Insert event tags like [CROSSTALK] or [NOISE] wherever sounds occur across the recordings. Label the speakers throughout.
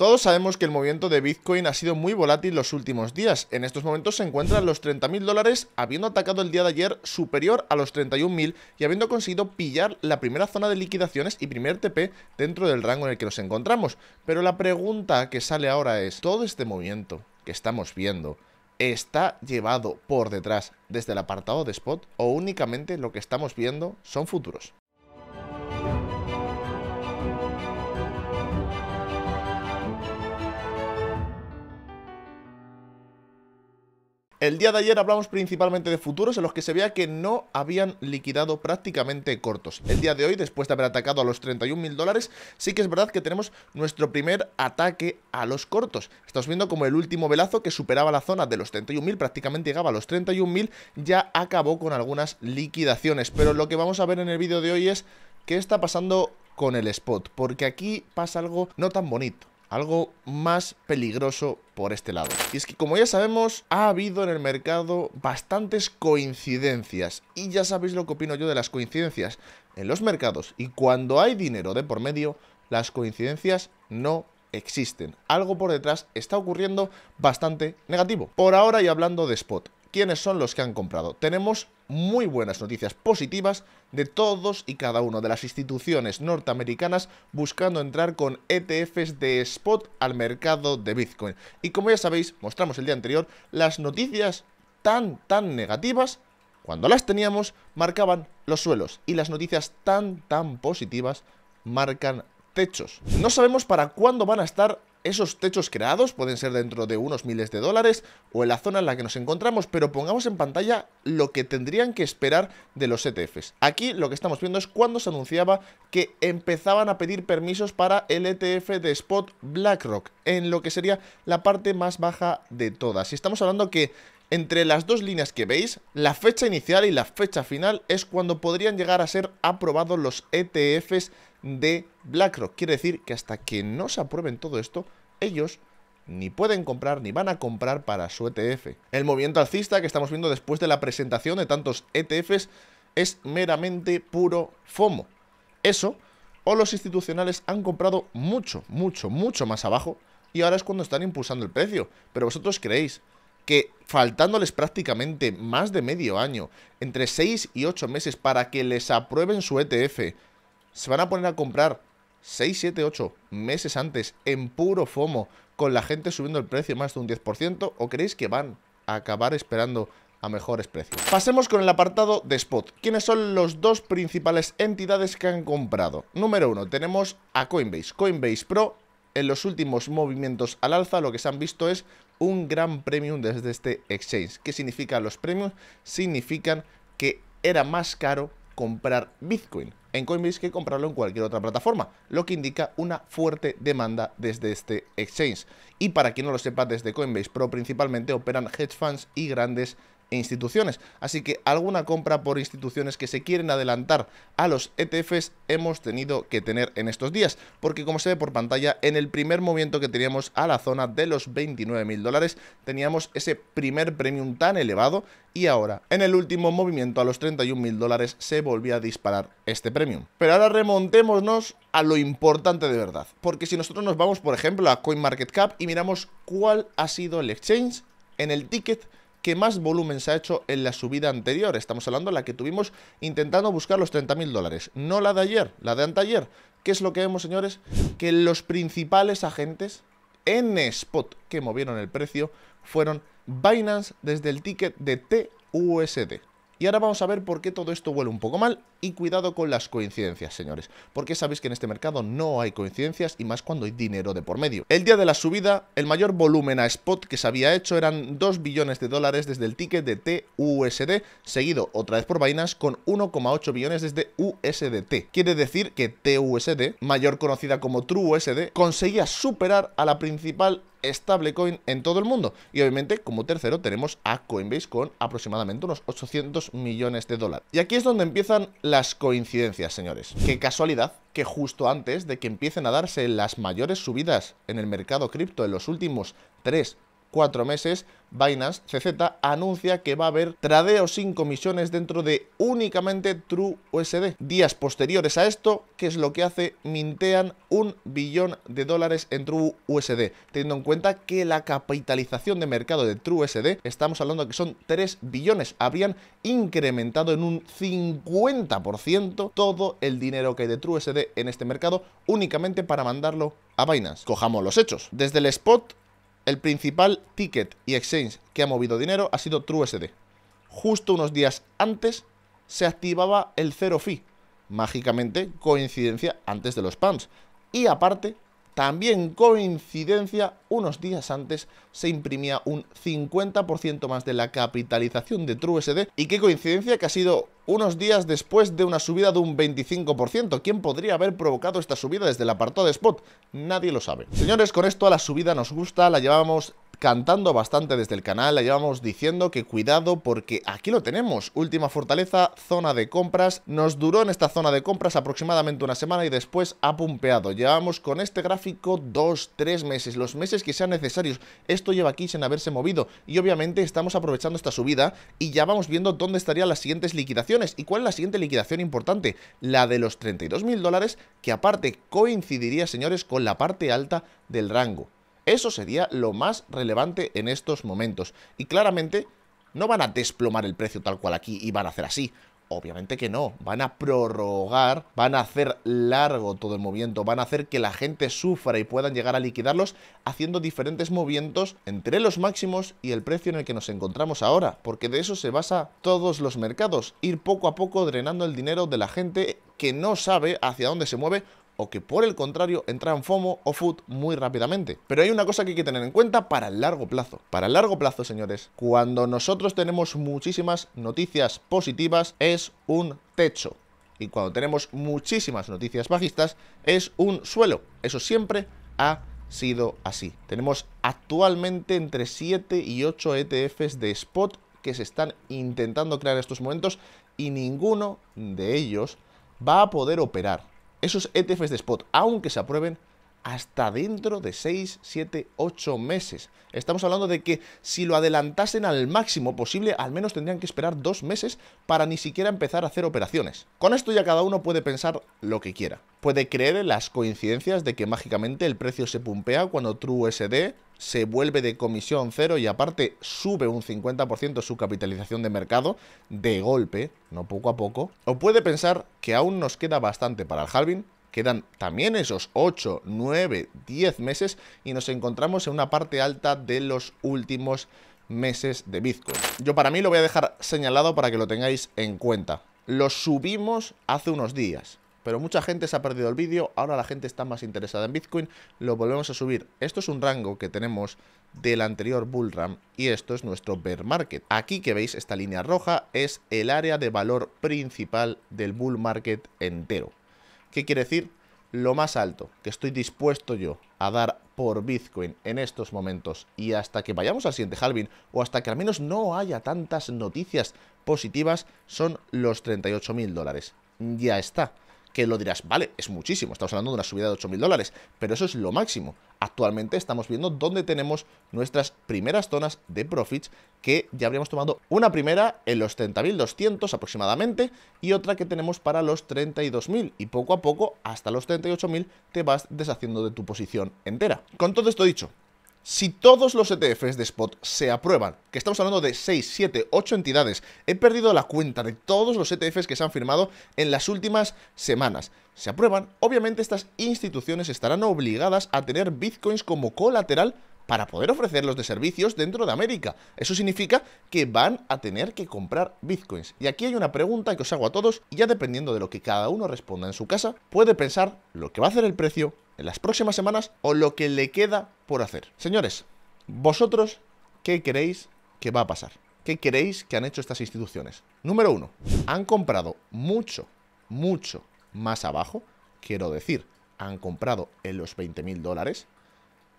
Speaker 1: Todos sabemos que el movimiento de Bitcoin ha sido muy volátil los últimos días. En estos momentos se encuentran los 30.000 dólares, habiendo atacado el día de ayer superior a los 31.000 y habiendo conseguido pillar la primera zona de liquidaciones y primer TP dentro del rango en el que nos encontramos. Pero la pregunta que sale ahora es, ¿todo este movimiento que estamos viendo está llevado por detrás desde el apartado de spot o únicamente lo que estamos viendo son futuros? El día de ayer hablamos principalmente de futuros en los que se veía que no habían liquidado prácticamente cortos. El día de hoy, después de haber atacado a los 31.000 dólares, sí que es verdad que tenemos nuestro primer ataque a los cortos. Estamos viendo como el último velazo que superaba la zona de los 31.000, prácticamente llegaba a los 31.000, ya acabó con algunas liquidaciones. Pero lo que vamos a ver en el vídeo de hoy es qué está pasando con el spot, porque aquí pasa algo no tan bonito algo más peligroso por este lado. Y es que como ya sabemos, ha habido en el mercado bastantes coincidencias. Y ya sabéis lo que opino yo de las coincidencias. En los mercados y cuando hay dinero de por medio, las coincidencias no existen. Algo por detrás está ocurriendo bastante negativo. Por ahora y hablando de spot quiénes son los que han comprado. Tenemos muy buenas noticias positivas de todos y cada uno de las instituciones norteamericanas buscando entrar con ETFs de spot al mercado de Bitcoin. Y como ya sabéis, mostramos el día anterior, las noticias tan, tan negativas, cuando las teníamos, marcaban los suelos. Y las noticias tan, tan positivas marcan techos. No sabemos para cuándo van a estar esos techos creados pueden ser dentro de unos miles de dólares o en la zona en la que nos encontramos, pero pongamos en pantalla lo que tendrían que esperar de los ETFs. Aquí lo que estamos viendo es cuando se anunciaba que empezaban a pedir permisos para el ETF de Spot BlackRock, en lo que sería la parte más baja de todas. Y estamos hablando que entre las dos líneas que veis, la fecha inicial y la fecha final es cuando podrían llegar a ser aprobados los ETFs de BlackRock. Quiere decir que hasta que no se aprueben todo esto, ellos ni pueden comprar ni van a comprar para su ETF. El movimiento alcista que estamos viendo después de la presentación de tantos ETFs es meramente puro FOMO. Eso, o los institucionales han comprado mucho, mucho, mucho más abajo y ahora es cuando están impulsando el precio. Pero vosotros creéis que faltándoles prácticamente más de medio año, entre 6 y 8 meses para que les aprueben su ETF, se van a poner a comprar 6, 7, 8 meses antes en puro FOMO con la gente subiendo el precio más de un 10% o creéis que van a acabar esperando a mejores precios. Pasemos con el apartado de spot. ¿Quiénes son los dos principales entidades que han comprado? Número uno, tenemos a Coinbase. Coinbase Pro, en los últimos movimientos al alza, lo que se han visto es un gran premium desde este exchange. ¿Qué significa los premiums? Significan que era más caro comprar Bitcoin en Coinbase que comprarlo en cualquier otra plataforma, lo que indica una fuerte demanda desde este exchange. Y para quien no lo sepa, desde Coinbase Pro principalmente operan hedge funds y grandes instituciones. Así que alguna compra por instituciones que se quieren adelantar a los ETFs hemos tenido que tener en estos días, porque como se ve por pantalla, en el primer movimiento que teníamos a la zona de los 29.000 dólares, teníamos ese primer premium tan elevado y ahora, en el último movimiento a los 31.000 dólares, se volvía a disparar este premium. Pero ahora remontémonos a lo importante de verdad, porque si nosotros nos vamos, por ejemplo, a CoinMarketCap y miramos cuál ha sido el exchange en el ticket que más volumen se ha hecho en la subida anterior. Estamos hablando de la que tuvimos intentando buscar los 30.000 dólares. No la de ayer, la de anteayer. ¿Qué es lo que vemos, señores? Que los principales agentes en spot que movieron el precio fueron Binance desde el ticket de TUSD. Y ahora vamos a ver por qué todo esto huele un poco mal y cuidado con las coincidencias, señores, porque sabéis que en este mercado no hay coincidencias y más cuando hay dinero de por medio. El día de la subida, el mayor volumen a spot que se había hecho eran 2 billones de dólares desde el ticket de TUSD, seguido otra vez por vainas con 1,8 billones desde USDT. Quiere decir que TUSD, mayor conocida como TrueUSD, conseguía superar a la principal stablecoin en todo el mundo. Y obviamente, como tercero, tenemos a Coinbase con aproximadamente unos 800 millones de dólares. Y aquí es donde empiezan las coincidencias, señores. Qué casualidad que justo antes de que empiecen a darse las mayores subidas en el mercado cripto en los últimos 3, cuatro meses, Binance CZ anuncia que va a haber tradeo sin comisiones dentro de únicamente True USD. Días posteriores a esto, ¿qué es lo que hace, mintean un billón de dólares en True USD, teniendo en cuenta que la capitalización de mercado de True estamos hablando que son 3 billones, habrían incrementado en un 50% todo el dinero que hay de True en este mercado únicamente para mandarlo a Binance. Cojamos los hechos. Desde el spot el principal ticket y exchange que ha movido dinero ha sido TrueSD. Justo unos días antes se activaba el cero fee. Mágicamente coincidencia antes de los pumps. Y aparte también coincidencia, unos días antes se imprimía un 50% más de la capitalización de TrueSD y qué coincidencia que ha sido unos días después de una subida de un 25%. ¿Quién podría haber provocado esta subida desde el apartado de spot? Nadie lo sabe. Señores, con esto a la subida nos gusta, la llevamos cantando bastante desde el canal, la llevamos diciendo que cuidado porque aquí lo tenemos, última fortaleza, zona de compras, nos duró en esta zona de compras aproximadamente una semana y después ha pumpeado, llevamos con este gráfico dos, tres meses, los meses que sean necesarios, esto lleva aquí sin haberse movido y obviamente estamos aprovechando esta subida y ya vamos viendo dónde estarían las siguientes liquidaciones y cuál es la siguiente liquidación importante, la de los 32 mil dólares que aparte coincidiría señores con la parte alta del rango. Eso sería lo más relevante en estos momentos. Y claramente no van a desplomar el precio tal cual aquí y van a hacer así. Obviamente que no, van a prorrogar, van a hacer largo todo el movimiento, van a hacer que la gente sufra y puedan llegar a liquidarlos haciendo diferentes movimientos entre los máximos y el precio en el que nos encontramos ahora, porque de eso se basa todos los mercados, ir poco a poco drenando el dinero de la gente que no sabe hacia dónde se mueve o que por el contrario entra en FOMO o FUT muy rápidamente. Pero hay una cosa que hay que tener en cuenta para el largo plazo. Para el largo plazo, señores, cuando nosotros tenemos muchísimas noticias positivas es un techo. Y cuando tenemos muchísimas noticias bajistas es un suelo. Eso siempre ha sido así. Tenemos actualmente entre 7 y 8 ETFs de spot que se están intentando crear en estos momentos y ninguno de ellos va a poder operar esos ETFs de spot, aunque se aprueben, hasta dentro de 6, 7, 8 meses. Estamos hablando de que si lo adelantasen al máximo posible, al menos tendrían que esperar dos meses para ni siquiera empezar a hacer operaciones. Con esto ya cada uno puede pensar lo que quiera. Puede creer en las coincidencias de que mágicamente el precio se pumpea cuando TrueSD se vuelve de comisión cero y aparte sube un 50% su capitalización de mercado de golpe, no poco a poco. O puede pensar que aún nos queda bastante para el halving Quedan también esos 8, 9, 10 meses y nos encontramos en una parte alta de los últimos meses de Bitcoin. Yo para mí lo voy a dejar señalado para que lo tengáis en cuenta. Lo subimos hace unos días, pero mucha gente se ha perdido el vídeo, ahora la gente está más interesada en Bitcoin, lo volvemos a subir. Esto es un rango que tenemos del anterior bull run y esto es nuestro bear market. Aquí que veis esta línea roja es el área de valor principal del bull market entero. ¿Qué quiere decir? Lo más alto que estoy dispuesto yo a dar por Bitcoin en estos momentos y hasta que vayamos al siguiente halving o hasta que al menos no haya tantas noticias positivas son los 38 mil dólares. Ya está que lo dirás, vale, es muchísimo, estamos hablando de una subida de 8.000 dólares, pero eso es lo máximo. Actualmente estamos viendo dónde tenemos nuestras primeras zonas de profits, que ya habríamos tomado una primera en los 30.200 aproximadamente y otra que tenemos para los 32.000 y poco a poco hasta los 38.000 te vas deshaciendo de tu posición entera. Con todo esto dicho, si todos los ETFs de spot se aprueban, que estamos hablando de 6, 7, 8 entidades, he perdido la cuenta de todos los ETFs que se han firmado en las últimas semanas. Se aprueban, obviamente estas instituciones estarán obligadas a tener bitcoins como colateral para poder ofrecerlos de servicios dentro de América. Eso significa que van a tener que comprar bitcoins. Y aquí hay una pregunta que os hago a todos y ya dependiendo de lo que cada uno responda en su casa, puede pensar lo que va a hacer el precio las próximas semanas o lo que le queda por hacer. Señores, vosotros, ¿qué queréis que va a pasar? ¿Qué queréis que han hecho estas instituciones? Número uno, han comprado mucho, mucho más abajo, quiero decir, han comprado en los 20 mil dólares,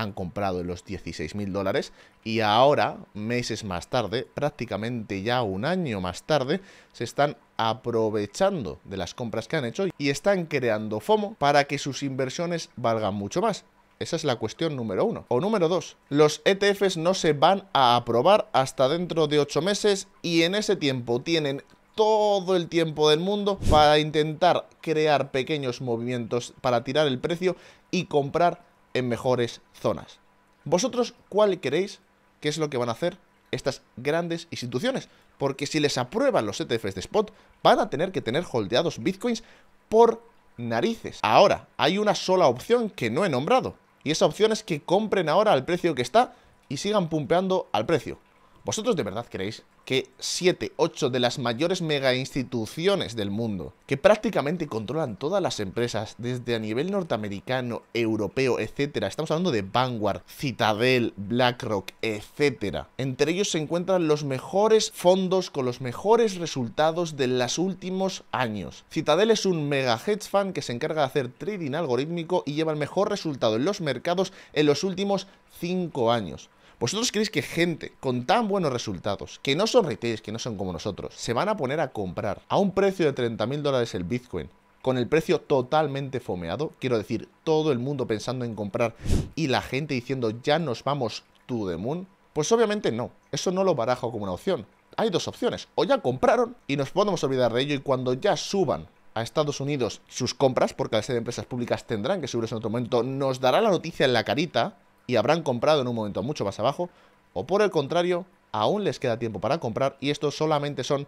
Speaker 1: han comprado los 16 mil dólares y ahora, meses más tarde, prácticamente ya un año más tarde, se están aprovechando de las compras que han hecho y están creando FOMO para que sus inversiones valgan mucho más. Esa es la cuestión número uno. O número dos, los ETFs no se van a aprobar hasta dentro de ocho meses y en ese tiempo tienen todo el tiempo del mundo para intentar crear pequeños movimientos para tirar el precio y comprar en mejores zonas. ¿Vosotros cuál queréis que es lo que van a hacer estas grandes instituciones? Porque si les aprueban los ETFs de spot, van a tener que tener holdeados bitcoins por narices. Ahora, hay una sola opción que no he nombrado, y esa opción es que compren ahora al precio que está y sigan pumpeando al precio. ¿Vosotros de verdad creéis que 7, 8 de las mayores mega instituciones del mundo, que prácticamente controlan todas las empresas, desde a nivel norteamericano, europeo, etcétera, estamos hablando de Vanguard, Citadel, BlackRock, etcétera, entre ellos se encuentran los mejores fondos con los mejores resultados de los últimos años? Citadel es un mega hedge fund que se encarga de hacer trading algorítmico y lleva el mejor resultado en los mercados en los últimos 5 años. ¿Vosotros creéis que gente con tan buenos resultados, que no son retailers, que no son como nosotros, se van a poner a comprar a un precio de 30.000 dólares el Bitcoin? Con el precio totalmente fomeado, quiero decir, todo el mundo pensando en comprar y la gente diciendo ya nos vamos to the moon, pues obviamente no, eso no lo barajo como una opción. Hay dos opciones, o ya compraron y nos podemos olvidar de ello y cuando ya suban a Estados Unidos sus compras, porque al ser empresas públicas tendrán que subirse en otro momento, nos dará la noticia en la carita y habrán comprado en un momento mucho más abajo, o por el contrario, aún les queda tiempo para comprar y esto solamente son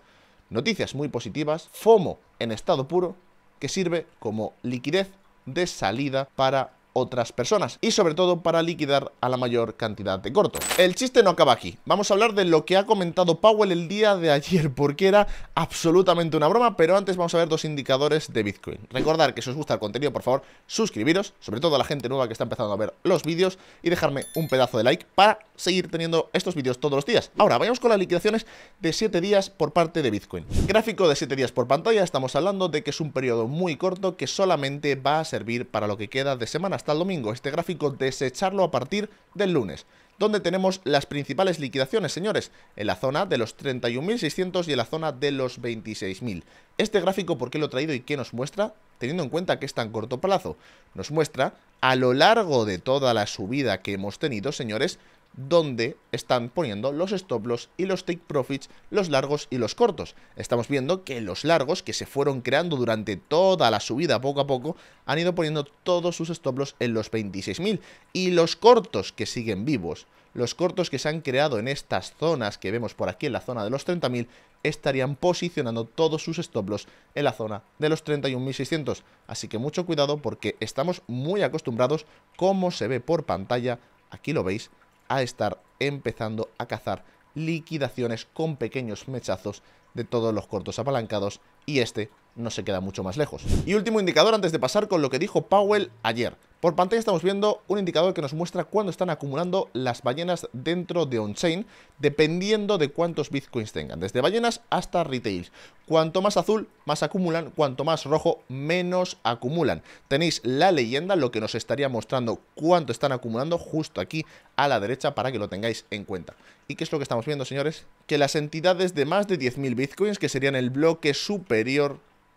Speaker 1: noticias muy positivas, FOMO en estado puro, que sirve como liquidez de salida para otras personas y sobre todo para liquidar a la mayor cantidad de corto El chiste no acaba aquí, vamos a hablar de lo que ha comentado Powell el día de ayer [LAUGHS] porque era absolutamente una broma, pero antes vamos a ver dos indicadores de Bitcoin. Recordar que si os gusta el contenido, por favor, suscribiros, sobre todo a la gente nueva que está empezando a ver los vídeos y dejarme un pedazo de like para seguir teniendo estos vídeos todos los días. Ahora, vayamos con las liquidaciones de 7 días por parte de Bitcoin. Gráfico de 7 días por pantalla, estamos hablando de que es un periodo muy corto que solamente va a servir para lo que queda de semana hasta el domingo. Este gráfico desecharlo a partir del lunes donde tenemos las principales liquidaciones, señores, en la zona de los 31.600 y en la zona de los 26.000. Este gráfico, ¿por qué lo he traído y qué nos muestra? Teniendo en cuenta que es tan corto plazo, nos muestra a lo largo de toda la subida que hemos tenido, señores, dónde están poniendo los stop loss y los take profits, los largos y los cortos. Estamos viendo que los largos que se fueron creando durante toda la subida poco a poco han ido poniendo todos sus stop loss en los 26.000 y los cortos que siguen vivos. Los cortos que se han creado en estas zonas que vemos por aquí en la zona de los 30.000 estarían posicionando todos sus stop loss en la zona de los 31.600. Así que mucho cuidado porque estamos muy acostumbrados, como se ve por pantalla, aquí lo veis, a estar empezando a cazar liquidaciones con pequeños mechazos de todos los cortos apalancados y este no se queda mucho más lejos. Y último indicador antes de pasar con lo que dijo Powell ayer. Por pantalla estamos viendo un indicador que nos muestra cuándo están acumulando las ballenas dentro de on-chain, dependiendo de cuántos bitcoins tengan, desde ballenas hasta retails Cuanto más azul, más acumulan, cuanto más rojo, menos acumulan. Tenéis la leyenda, lo que nos estaría mostrando cuánto están acumulando justo aquí a la derecha para que lo tengáis en cuenta. ¿Y qué es lo que estamos viendo, señores? Que las entidades de más de 10.000 bitcoins, que serían el bloque super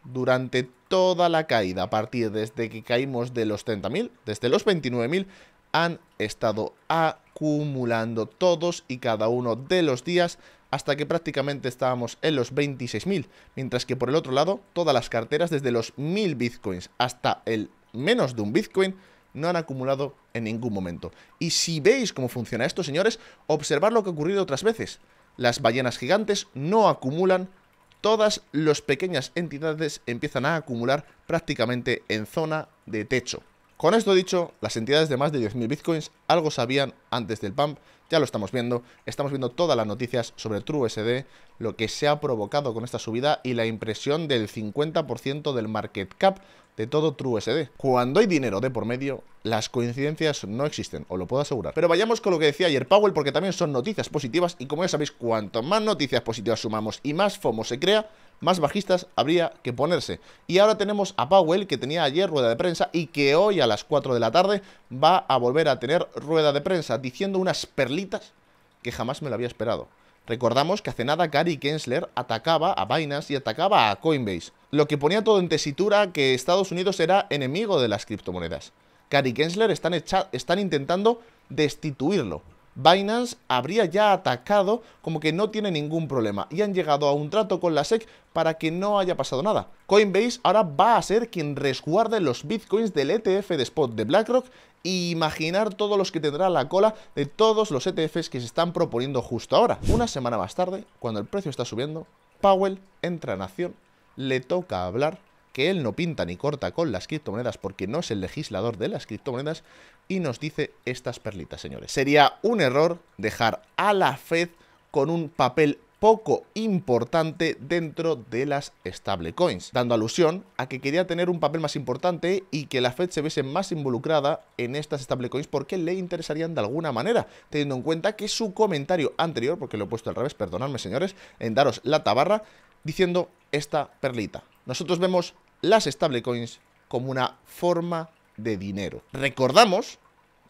Speaker 1: durante toda la caída, a partir desde que caímos de los 30.000, desde los 29.000, han estado acumulando todos y cada uno de los días hasta que prácticamente estábamos en los 26.000, mientras que por el otro lado, todas las carteras desde los 1.000 bitcoins hasta el menos de un bitcoin no han acumulado en ningún momento. Y si veis cómo funciona esto, señores, observad lo que ha ocurrido otras veces. Las ballenas gigantes no acumulan todas las pequeñas entidades empiezan a acumular prácticamente en zona de techo. Con esto dicho, las entidades de más de 10.000 bitcoins algo sabían antes del pump, ya lo estamos viendo, estamos viendo todas las noticias sobre el TrueSD, lo que se ha provocado con esta subida y la impresión del 50% del market cap de todo TrueSD. Cuando hay dinero de por medio, las coincidencias no existen, os lo puedo asegurar. Pero vayamos con lo que decía ayer Powell, porque también son noticias positivas y como ya sabéis, cuanto más noticias positivas sumamos y más FOMO se crea, más bajistas habría que ponerse. Y ahora tenemos a Powell, que tenía ayer rueda de prensa y que hoy a las 4 de la tarde va a volver a tener rueda de prensa diciendo unas perlitas que jamás me lo había esperado. Recordamos que hace nada Gary Gensler atacaba a Binance y atacaba a Coinbase, lo que ponía todo en tesitura que Estados Unidos era enemigo de las criptomonedas. Gary Gensler están, están intentando destituirlo. Binance habría ya atacado como que no tiene ningún problema y han llegado a un trato con la SEC para que no haya pasado nada. Coinbase ahora va a ser quien resguarde los bitcoins del ETF de spot de BlackRock imaginar todos los que tendrá la cola de todos los ETFs que se están proponiendo justo ahora. Una semana más tarde, cuando el precio está subiendo, Powell entra en acción, le toca hablar que él no pinta ni corta con las criptomonedas porque no es el legislador de las criptomonedas y nos dice estas perlitas, señores. Sería un error dejar a la Fed con un papel poco importante dentro de las stablecoins, dando alusión a que quería tener un papel más importante y que la Fed se viese más involucrada en estas stablecoins porque le interesarían de alguna manera, teniendo en cuenta que su comentario anterior, porque lo he puesto al revés, perdonadme señores, en daros la tabarra, diciendo esta perlita. Nosotros vemos las stablecoins como una forma de dinero. Recordamos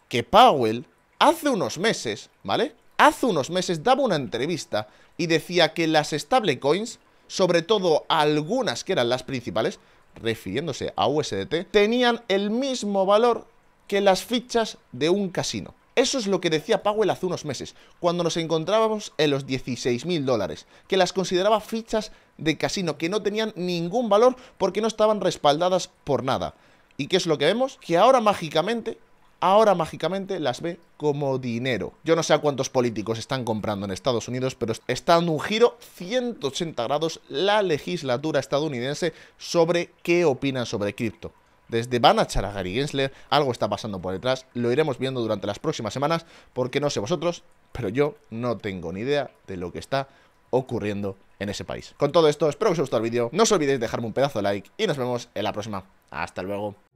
Speaker 1: que Powell hace unos meses, ¿vale? hace unos meses daba una entrevista y decía que las stablecoins, sobre todo algunas que eran las principales, refiriéndose a USDT, tenían el mismo valor que las fichas de un casino. Eso es lo que decía Powell hace unos meses, cuando nos encontrábamos en los 16 mil dólares, que las consideraba fichas de casino, que no tenían ningún valor porque no estaban respaldadas por nada. ¿Y qué es lo que vemos? Que ahora mágicamente ahora mágicamente las ve como dinero. Yo no sé a cuántos políticos están comprando en Estados Unidos, pero está en un giro 180 grados la legislatura estadounidense sobre qué opinan sobre cripto. Desde van a Gary Gensler, algo está pasando por detrás, lo iremos viendo durante las próximas semanas, porque no sé vosotros, pero yo no tengo ni idea de lo que está ocurriendo en ese país. Con todo esto, espero que os haya gustado el vídeo, no os olvidéis de dejarme un pedazo de like y nos vemos en la próxima. Hasta luego.